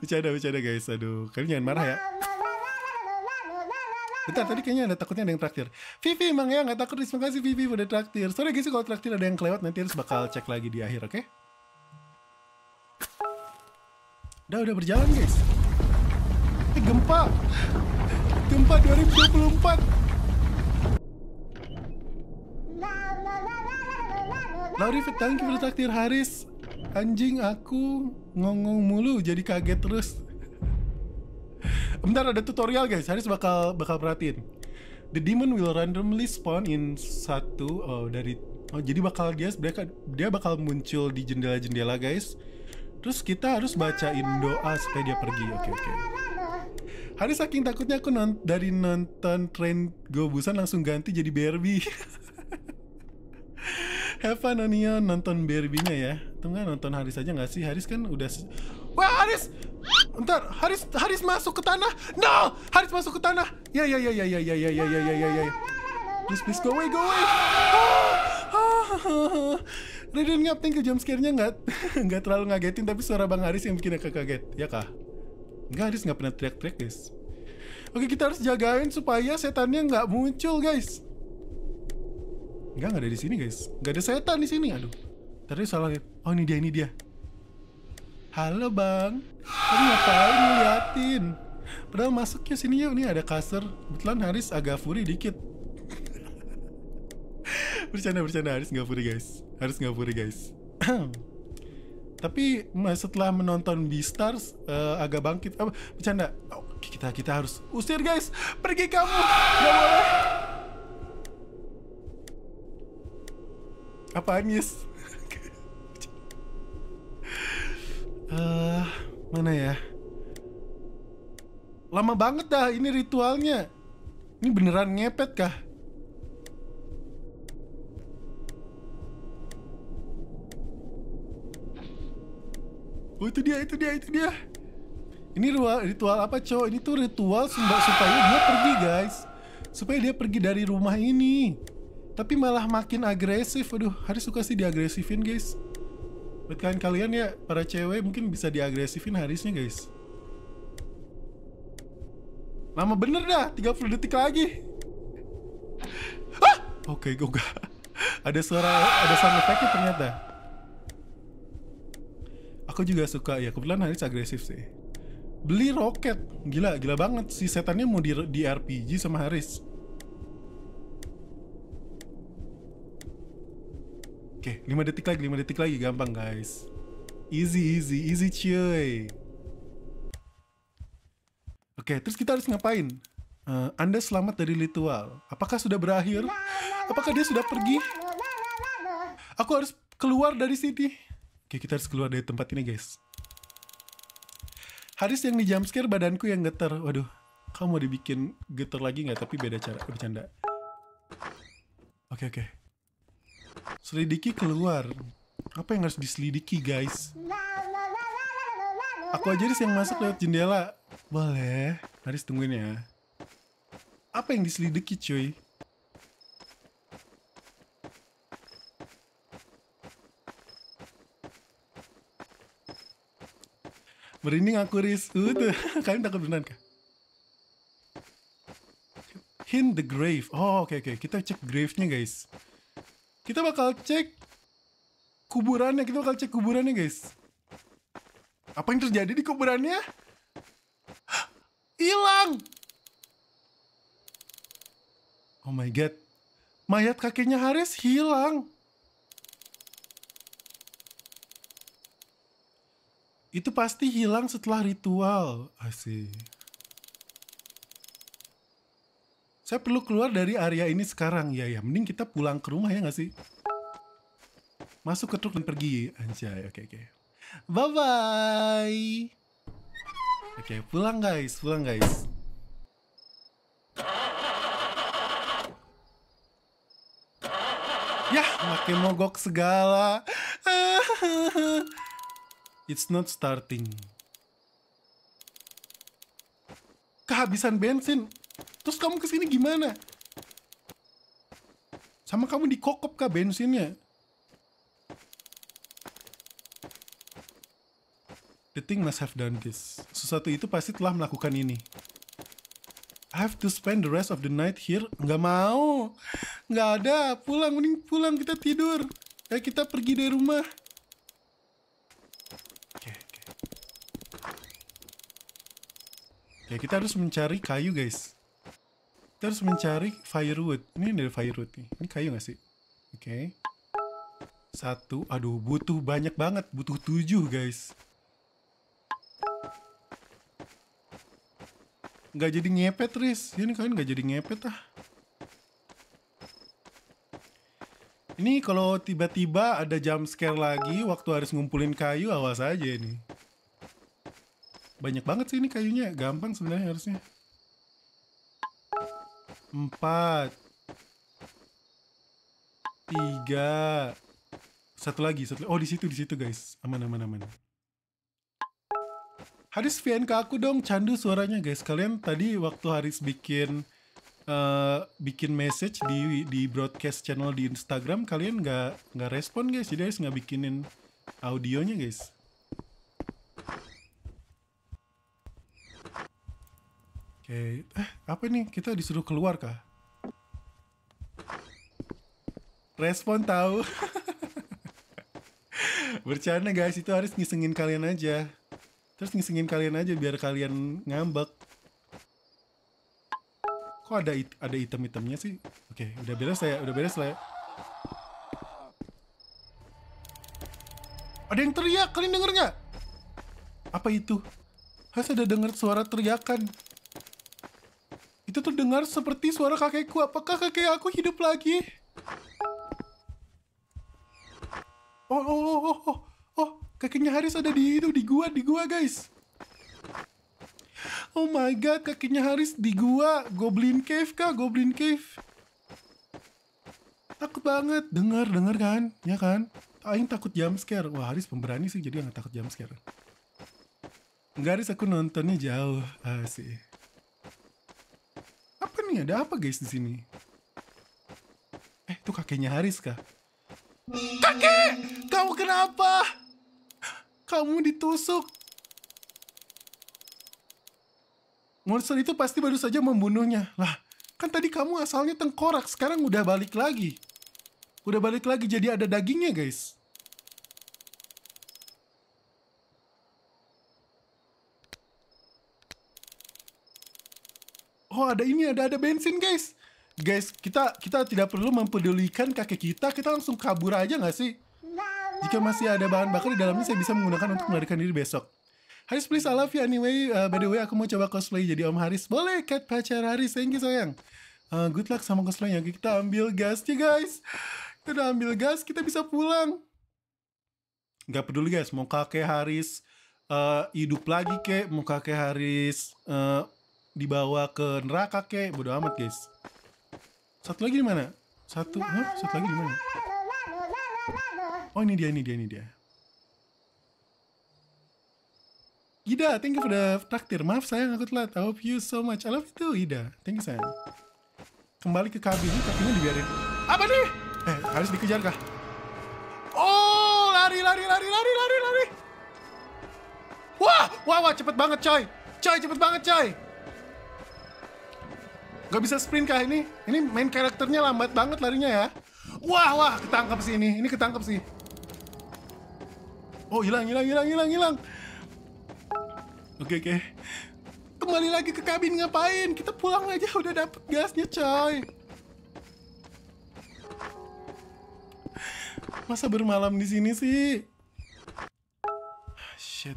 [SPEAKER 1] bercanda, bercanda guys. Aduh, kalian jangan marah ya. Bentar, tadi kayaknya ada takutnya ada yang traktir. Vivi, emang ya nggak takut. Terima kasih Vivi udah traktir. Sorry guys, kalau traktir ada yang kelewat nanti harus bakal cek lagi di akhir, oke? Okay? Udah, udah berjalan guys. Eh, gempa. Gempa 2024.
[SPEAKER 2] Lauri thank you
[SPEAKER 1] takdir Haris. Anjing aku ngongong mulu jadi kaget terus. Bentar ada tutorial guys. Haris bakal bakal perhatiin. The demon will randomly spawn in satu oh dari oh jadi bakal dia kan, dia bakal muncul di jendela-jendela guys. Terus kita harus bacain doa supaya dia pergi. Oke okay, oke. Okay. Hari saking takutnya aku non dari nonton tren gobusan langsung ganti jadi Barbie. *laughs* Have fun Onion nonton BRB-nya ya. Tunggu nonton Haris aja nggak sih? Haris kan udah Wah, Haris. Ntar Haris Haris masuk ke tanah. No, Haris masuk ke tanah. Ya ya ya ya ya ya ya ya ya ya ya. ya. Please please go away go away. Raiden ngapten ke jump scare-nya nggak nggak terlalu ngagetin tapi suara Bang Haris yang bikin aku kaget. Ya kah? Nggak Haris nggak pernah teriak-teriak guys. Oke kita harus jagain supaya setannya nggak muncul guys. Enggak, enggak ada di sini, guys. Enggak ada setan di sini, aduh. Tadi salah. Oh, ini dia, ini dia. Halo, Bang. Kamu ngapain ngeliatin? Padahal masuknya sini yuk, ini ada kasur. Kebetulan Haris agak furi dikit. *laughs* bercanda, bercanda. Haris nggak furi, guys. Haris nggak furi, guys. *clears throat* Tapi mm, setelah menonton Beastars, uh, agak bangkit. apa bercanda. Oh, kita kita harus usir, guys. Pergi kamu. Gak boleh. apa Anies? uh, eh, mana ya? Lama banget dah ini ritualnya. Ini beneran ngepet kah? Oh itu dia, itu dia, itu dia. Ini ritual, ritual apa cowok? Ini tuh ritual supaya dia pergi guys. Supaya dia pergi dari rumah ini. Tapi malah makin agresif. Aduh, Haris suka sih diagresifin, guys. Buat kalian-kalian ya, para cewek mungkin bisa diagresifin Harisnya, guys. Lama bener dah, 30 detik lagi. Ah! Oke, okay, gue ada suara, ada sound effect ternyata. Aku juga suka ya, kebetulan Haris agresif sih. Beli roket, gila, gila banget si setannya mau di, di RPG sama Haris. Oke, okay, 5 detik lagi, 5 detik lagi, gampang guys. Easy, easy, easy cuy. Oke, okay, terus kita harus ngapain? Uh, anda selamat dari ritual. Apakah sudah berakhir? Apakah dia sudah pergi? Aku harus keluar dari sini. Oke, okay, kita harus keluar dari tempat ini guys. Haris yang di jumpscare badanku yang getar. Waduh, kamu mau dibikin getar lagi nggak? Tapi beda cara, bercanda. Oke, okay, oke. Okay. Selidiki keluar. Apa yang harus diselidiki, guys? Aku aja yang masuk lewat jendela. Boleh. Haris tungguin ya. Apa yang diselidiki, cuy? Merinding aku, Riz. Udah. *laughs* Kalian takut beneran kah? Hint the grave. Oh, oke, okay, oke. Okay. Kita cek grave-nya, guys. Kita bakal cek kuburannya, kita bakal cek kuburannya guys. Apa yang terjadi di kuburannya? Hilang! Oh my god. Mayat kakeknya Haris hilang. Itu pasti hilang setelah ritual. Asik. saya perlu keluar dari area ini sekarang ya ya mending kita pulang ke rumah ya nggak sih masuk ke truk dan pergi anjay oke okay, oke okay. bye bye oke okay, pulang guys pulang guys yah makin mogok segala *laughs* it's not starting kehabisan bensin Terus kamu kesini gimana? Sama kamu dikokop kah bensinnya? The thing must have done this. Sesuatu itu pasti telah melakukan ini. I have to spend the rest of the night here. Nggak mau. Nggak ada. Pulang, mending pulang. Kita tidur. Ya, kita pergi dari rumah. Oke, okay, oke. Okay. Ya, kita harus mencari kayu, guys. Kita harus mencari firewood. Ini ada firewood nih. Ini kayu gak sih? Oke. Okay. Satu. Aduh, butuh banyak banget. Butuh tujuh, guys. Gak jadi ngepet, Riz. Ini kalian gak jadi ngepet, ah. Ini kalau tiba-tiba ada jam scare lagi, waktu harus ngumpulin kayu, awas aja ini. Banyak banget sih ini kayunya. Gampang sebenarnya harusnya empat, tiga, satu lagi, satu. Oh di situ, di situ guys, aman aman aman. Haris VN ke aku dong, candu suaranya guys. Kalian tadi waktu Haris bikin uh, bikin message di di broadcast channel di Instagram, kalian nggak nggak respon guys, jadi Haris nggak bikinin audionya guys. Kayak, eh apa ini? Kita disuruh keluar kah? Respon tahu. *laughs* Bercanda guys, itu harus ngisengin kalian aja. Terus ngisengin kalian aja biar kalian ngambek. Kok ada it ada item-itemnya sih? Oke, udah beres saya, udah beres lah. Ya? Ada yang teriak, kalian denger nggak? Apa itu? Harus ada dengar suara teriakan. Itu terdengar seperti suara kakekku. Apakah kakek aku hidup lagi? Oh, oh, oh, oh, oh, kakeknya Haris ada di itu, di gua, di gua, guys. Oh my god, kakeknya Haris di gua. Goblin Cave kah? Goblin Cave. Takut banget. Dengar, dengar kan? Ya kan? Aing takut jam scare. Wah, Haris pemberani sih, jadi nggak takut jam scare. Enggak, Haris aku nontonnya jauh. sih nih? Ada apa guys di sini? Eh, tuh kakeknya Haris kah? Kakek! Kamu kenapa? Kamu ditusuk. Monster itu pasti baru saja membunuhnya. Lah, kan tadi kamu asalnya tengkorak, sekarang udah balik lagi. Udah balik lagi, jadi ada dagingnya guys. oh ada ini ada ada bensin guys guys kita kita tidak perlu mempedulikan kakek kita kita langsung kabur aja nggak sih jika masih ada bahan bakar di dalamnya saya bisa menggunakan untuk melarikan diri besok Haris please I love you anyway uh, by the way aku mau coba cosplay jadi Om Haris boleh cat pacar Haris thank you sayang uh, good luck sama cosplay cosplaynya kita ambil gas ya guys kita udah ambil gas kita bisa pulang nggak peduli guys mau kakek Haris uh, hidup lagi kek mau kakek Haris uh, dibawa ke neraka kek bodo amat guys satu lagi di mana satu huh? satu lagi di mana oh ini dia ini dia ini dia Ida, thank you for the traktir. Maaf sayang, aku telat. I hope you so much. I love you too, Ida. Thank you sayang. Kembali ke kabin, kakinya dibiarin. Apa nih? Eh, harus dikejar kah? Oh, lari, lari, lari, lari, lari, lari. Wah, wah, wah, cepet banget coy. Coy, cepet banget coy. Gak bisa sprint kah ini? Ini main karakternya lambat banget larinya ya. Wah, wah, ketangkep sih ini. Ini ketangkep sih. Oh, hilang, hilang, hilang, hilang, hilang. Oke, okay, oke. Okay. Kembali lagi ke kabin ngapain? Kita pulang aja udah dapet gasnya, coy. Masa bermalam di sini sih? Ah, shit.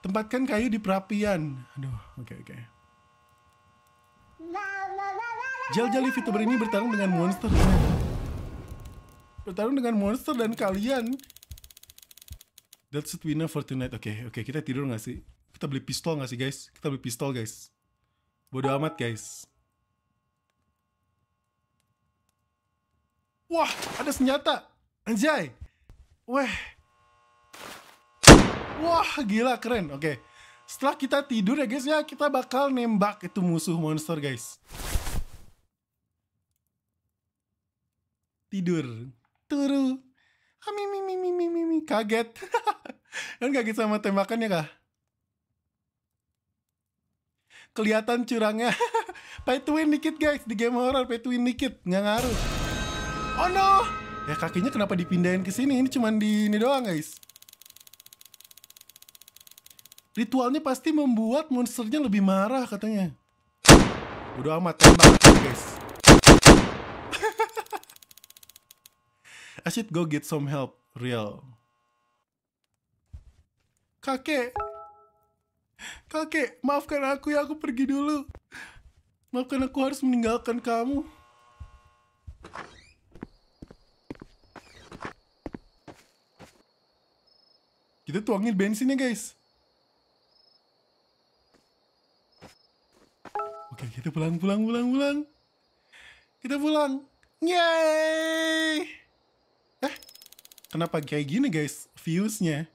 [SPEAKER 1] Tempatkan kayu di perapian. Aduh, oke, okay, oke. Okay. Jal-jali VTuber ini bertarung dengan monster. Bertarung dengan monster dan kalian. That's it winner for tonight. Oke, okay, oke. Okay, kita tidur nggak sih? Kita beli pistol nggak sih, guys? Kita beli pistol, guys. Bodoh amat, guys. Wah, ada senjata. Anjay. Wah. Wah, gila keren. Oke. Okay. Setelah kita tidur ya guys ya, kita bakal nembak itu musuh monster guys. tidur turu kami ah, mimi mimi mimi kaget *laughs* kan kaget sama tembakannya kah kelihatan curangnya *laughs* pay to win dikit guys di game horror pay to win dikit nggak ngaruh oh no ya kakinya kenapa dipindahin ke sini ini cuma di ini doang guys ritualnya pasti membuat monsternya lebih marah katanya udah amat tembak guys I should go get some help, real. Kakek. Kakek, maafkan aku ya, aku pergi dulu. Maafkan aku harus meninggalkan kamu. Kita tuangin bensinnya, guys. Oke, kita pulang, pulang, pulang, pulang. Kita pulang. yay! Kenapa kayak gini guys viewsnya?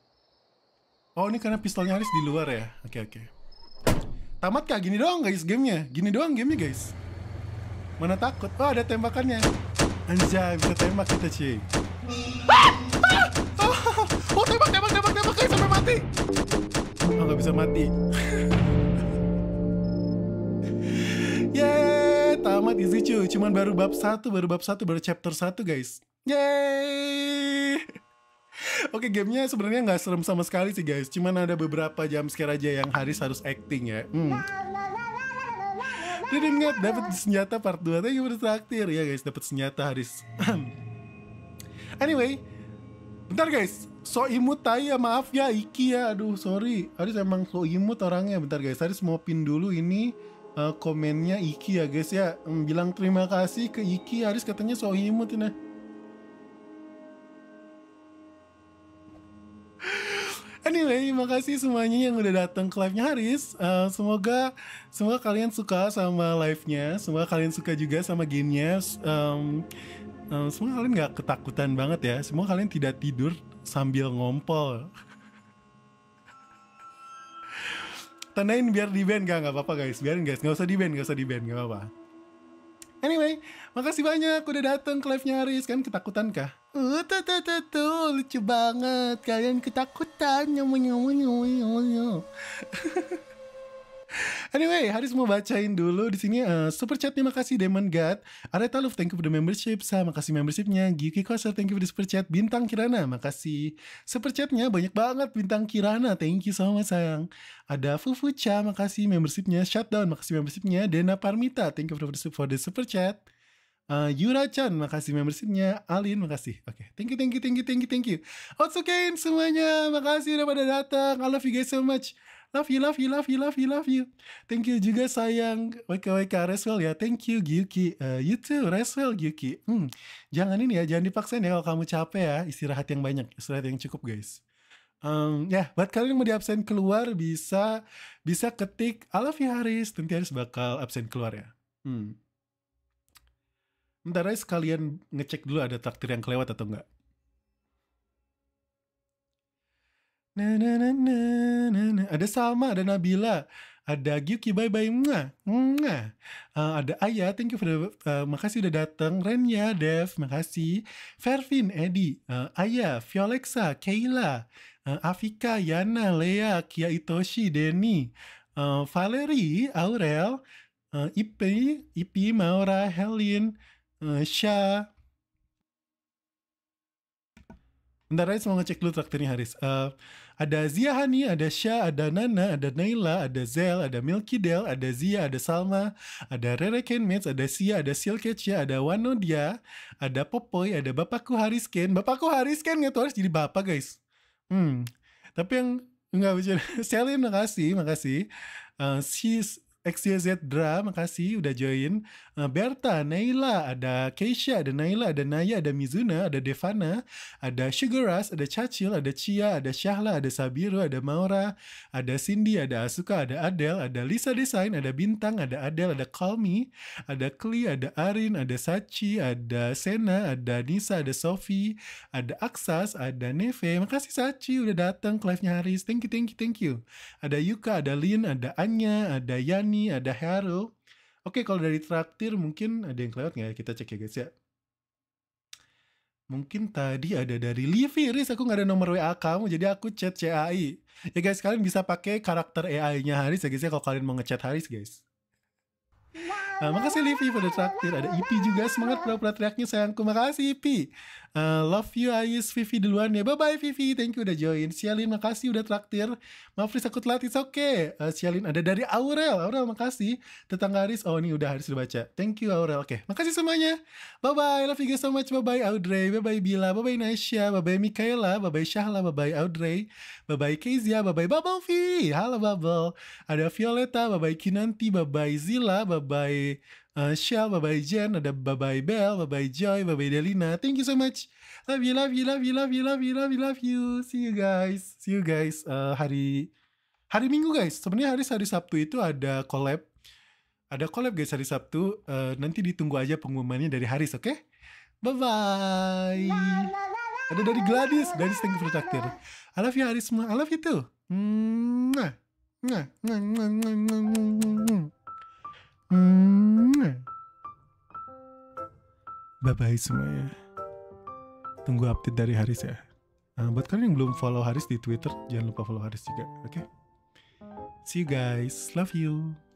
[SPEAKER 1] Oh ini karena pistolnya harus di luar ya. Oke okay, oke. Okay. Tamat kah? Gini doang guys gamenya. Gini doang gamenya guys. Mana takut? Oh ada tembakannya. Anjay bisa tembak kita cuy. Ah! Ah! Oh tembak tembak tembak tembak guys sampai mati. Oh nggak bisa mati. *laughs* Yeay, tamat easy cuy. Cuman baru bab 1, baru bab 1, baru chapter 1 guys.
[SPEAKER 2] Yeay.
[SPEAKER 1] Oke, okay, gamenya sebenarnya nggak serem sama sekali sih guys. Cuman ada beberapa jam scare aja yang Haris harus acting ya. Hmm. Jadi ingat dapat senjata part 2 tadi udah traktir ya guys, dapat senjata Haris. *clears throat* anyway, bentar guys. So imut tai ya maaf ya Iki ya. Aduh, sorry. Haris emang so imut orangnya. Bentar guys, Haris mau pin dulu ini uh, komennya Iki ya guys ya. Hmm, bilang terima kasih ke Iki. Haris katanya so imut ini. Anyway, makasih semuanya yang udah datang ke live-nya Haris. Uh, semoga semoga kalian suka sama live-nya, semoga kalian suka juga sama gamenya. Um, um, semoga kalian gak ketakutan banget ya. Semoga kalian tidak tidur sambil ngompol. Tandain biar di band gak Gak apa-apa guys, biarin guys, Gak usah di band, Gak usah di band, Gak apa-apa. Anyway, makasih banyak udah datang ke live-nya Haris. Kan ketakutan kah? Uh, tuh, tuh, tuh, tuh, lucu banget. Kalian ketakutan. Nyamu, nyamu, nyamu, nyamu. *laughs* anyway, harus mau bacain dulu di sini uh, super chat terima kasih Demon God, Areta Love thank you for the membership, sama makasih membershipnya, Giki Koser thank you for the super chat, Bintang Kirana makasih super chatnya banyak banget Bintang Kirana thank you sama sayang, ada Fufu Cha makasih membershipnya, Shutdown makasih membershipnya, Dena Parmita thank you for the, for the super chat. Uh, Yura Chan, makasih membershipnya. Alin, makasih. Oke, okay. thank you, thank you, thank you, thank you, thank you. Otsukain semuanya, makasih udah pada datang. I love you guys so much. Love you, love you, love you, love you, love you. Thank you juga sayang WKWK -WK Reswell ya. Thank you Gyuki. Uh, eh, you too Reswell Gyuki. Hmm. Jangan ini ya, jangan dipaksain ya kalau kamu capek ya. Istirahat yang banyak, istirahat yang cukup guys. Um, ya, yeah, buat kalian yang mau di absen keluar bisa bisa ketik I love you Haris. Nanti Haris bakal absen keluar ya. Hmm. Ntar aja sekalian ngecek dulu ada takdir yang kelewat atau enggak. Na, na, na, na, na, na. Ada Salma, ada Nabila, ada Gyuki, bye-bye, nga, nga. Uh, ada Aya, thank you for the, uh, makasih udah datang Renya, Dev, makasih. Fervin, Edi, uh, Aya, Violexa, Kayla, uh, eh, Afika, Yana, Lea, Kia Itoshi, Denny, uh, Valerie, Aurel, uh, Ipi, Ipi, Maura, Helin, Asya. Bentar Haris ya, mau ngecek dulu traktirnya Haris. Uh, ada Zia Hani, ada Sya, ada Nana, ada Naila, ada Zel, ada Milky Del, ada Zia, ada Salma, ada Rere Kenmates, ada Sia, ada Silkecia, ada Wanodia, ada Popoy, ada Bapakku Haris Ken. Bapakku Haris Ken nggak tuh harus jadi bapak guys. Hmm. Tapi yang nggak bisa. *laughs* Selin makasih, makasih. Uh, she's, XYZ Dra, makasih udah join. Uh, Berta, Naila, ada Keisha, ada Naila, ada Naya, ada Mizuna, ada Devana, ada Sugaras, ada Cacil, ada Cia, ada Syahla, ada Sabiru, ada Maura, ada Cindy, ada Asuka, ada Adele, ada Lisa Design, ada Bintang, ada Adele, ada Kalmi, ada Kli, ada Arin, ada Sachi, ada Sena, ada Nisa, ada Sofi, ada Aksas, ada Neve. Makasih Sachi udah datang ke live-nya Haris. Thank you, thank you, thank you. Ada Yuka, ada Lin, ada Anya, ada Yan Fanny, ada Harold. Oke, kalau dari traktir mungkin ada yang kelewat nggak? Ya? Kita cek ya guys ya. Mungkin tadi ada dari Livi, Riz. Aku nggak ada nomor WA kamu, jadi aku chat CAI. Ya guys, kalian bisa pakai karakter AI-nya Haris ya guys ya kalau kalian mau ngechat Haris guys. Nah, makasih Livi pada traktir. Ada Ipi juga, semangat pura-pura teriaknya sayangku. Makasih Ipi. Uh, love you Ayus Vivi duluan ya. Bye bye Vivi. Thank you udah join. Sialin makasih udah traktir. Maaf Riz aku telat. It's okay. Uh, Sialin ada dari Aurel. Aurel makasih. Tetangga Haris. Oh ini udah harus dibaca. Thank you Aurel. Oke. Okay. Makasih semuanya. Bye bye. Love you guys so much. Bye bye Audrey. Bye bye Bila. Bye bye Nasya. Bye bye Mikaela. Bye bye Syahla. Bye bye Audrey. Bye bye Kezia. Bye bye Bubble V. Halo Bubble. Ada Violeta. Bye bye Kinanti. Bye bye Zila. Bye bye Eh, Shell, bye-bye Jen, ada bye-bye Bell, bye-bye Joy, bye-bye Delina. Thank you so much. Love you, love you, love you, love you, love you, love you, love you. See you guys, see you guys. Uh, hari hari Minggu guys. Sebenarnya hari hari Sabtu itu ada collab. Ada collab guys hari Sabtu. Uh, nanti ditunggu aja pengumumannya dari Haris, oke? Okay? Bye-bye. Ada dari Gladys, Gladys thank you for I love you Haris, I love you too.
[SPEAKER 2] Mwah. Mwah. Mwah. Mwah. Mwah. Mwah. Mwah. Hmm.
[SPEAKER 1] Bye-bye semuanya. Tunggu update dari Haris ya. Nah, buat kalian yang belum follow Haris di Twitter, jangan lupa follow Haris juga, oke? Okay? See you
[SPEAKER 2] guys, love you.